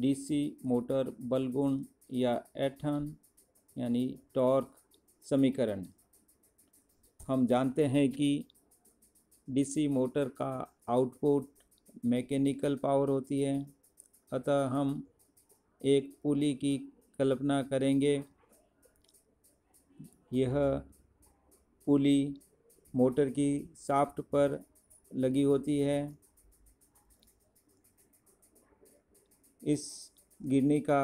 DC motor बलगुण या एठन यानी torque समीकरण हम जानते हैं कि डीसी मोटर का आउटपुट मैकेनिकल पावर होती है अतः हम एक पुली की कल्पना करेंगे यह पुली मोटर की साफ्ट पर लगी होती है इस गिरने का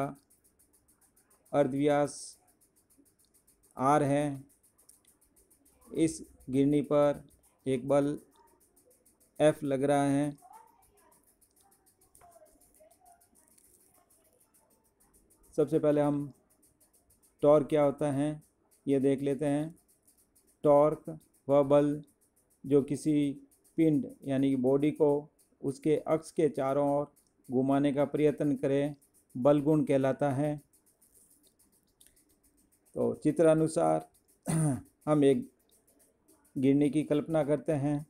अर्धव्यास आर है इस गिरने पर एक बल एफ लग रहा है सबसे पहले हम टॉर्क क्या होता है ये देख लेते हैं टॉर्क वह बल जो किसी पिंड यानी कि बॉडी को उसके अक्स के चारों ओर घुमाने का प्रयत्न करें बलगुण कहलाता है तो चित्र अनुसार हम एक गिरने की कल्पना करते हैं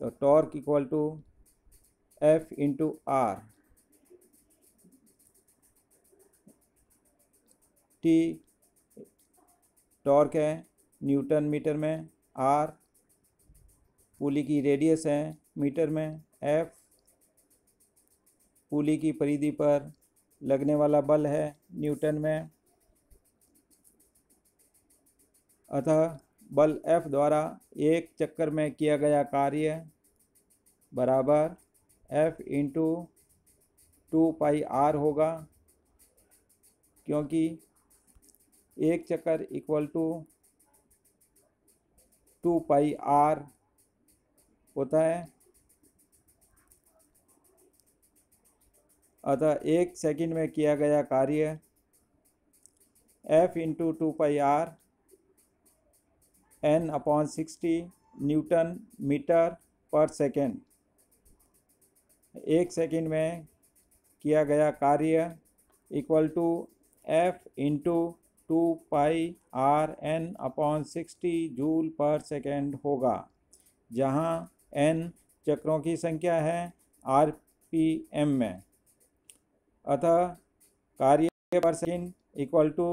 तो torque equal to F into R T torque है न्यूटन मीटर में आर पुली की रेडियस है मीटर में एफ पुली की परिधि पर लगने वाला बल है न्यूटन में अतः बल एफ द्वारा एक चक्कर में किया गया कार्य बराबर F into two pi R होगा क्योंकि एक चक्कर equal to two pi R होता है अतः एक सेकंड में किया गया कार्य F into two pi R N upon sixty newton metre पर सेकेंड एक सेकेंड में किया गया कार्य equal to F into two pi R N upon sixty joule पर सेकेंड होगा जहाँ एन चक्रों की संख्या है आर पी एम में अतः कार्य पर second equal to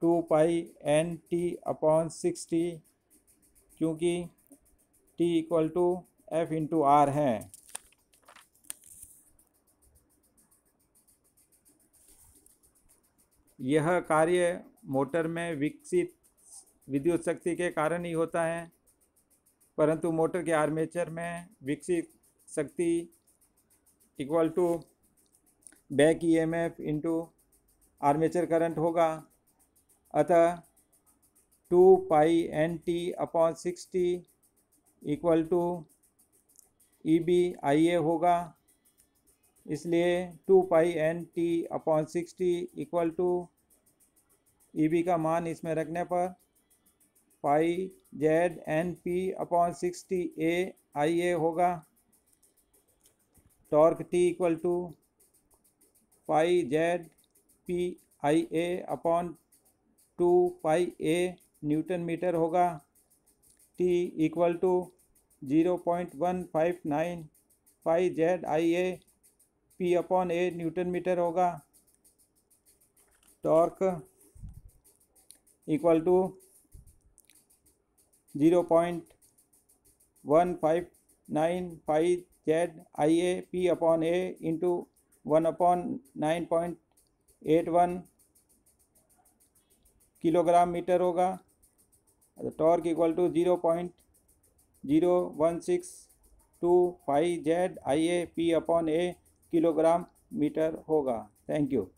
two pi N T upon sixty क्योंकि T equal to F into R है यह कार्य मोटर में विकसित विद्युत शक्ति के कारण ही होता है परंतु मोटर के आर्मेचर में विकसित शक्ति equal to back E M F into armature current होगा अतः two pi N T upon sixty equal to E B I A होगा इसलिए two pi N T upon sixty equal to E B का मान इसमें रखने पर pi Z N P upon sixty A I A होगा torque T equal to pi Z P I A upon two pi A newton metre होगा T equal to zero point one five nine pi Z I A P upon A newton metre होगा torque equal to zero point one five nine pi Z I A P upon A into one upon nine point eight one kilogram metre होगा torque equal to zero point zero one six two five Z I A P upon A kilogram metre होगा thank you